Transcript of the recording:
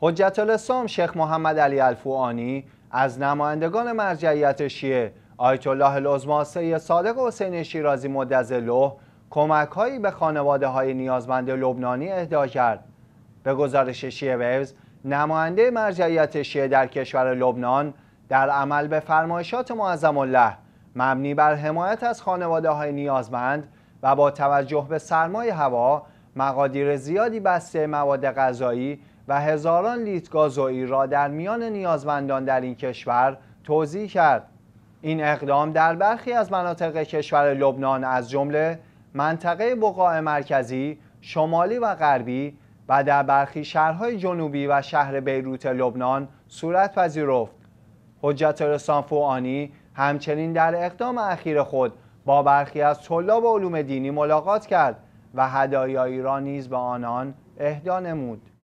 حجت الاسلام شیخ محمد علی الفوانی از نمایندگان مرجعیت شیعه آیت الله العظما صادق حسین شیرازی مدظله کمکهایی به خانواده های نیازمند لبنانی اهدا کرد به گزارش شیعه ویوز نماینده مرجعیت شیعه در کشور لبنان در عمل به فرمایشات معظم الله مبنی بر حمایت از خانواده های نیازمند و با توجه به سرمای هوا مقادیر زیادی بسته مواد غذایی و هزاران لیتر گازوئیل را در میان نیازمندان در این کشور توضیح کرد این اقدام در برخی از مناطق کشور لبنان از جمله منطقه بقاع مرکزی شمالی و غربی و در برخی شهرهای جنوبی و شهر بیروت لبنان صورت پذیرفت حجت رسان فوانی همچنین در اقدام اخیر خود با برخی از طلاب علوم دینی ملاقات کرد و هدایایی را نیز به آنان اهدا نمود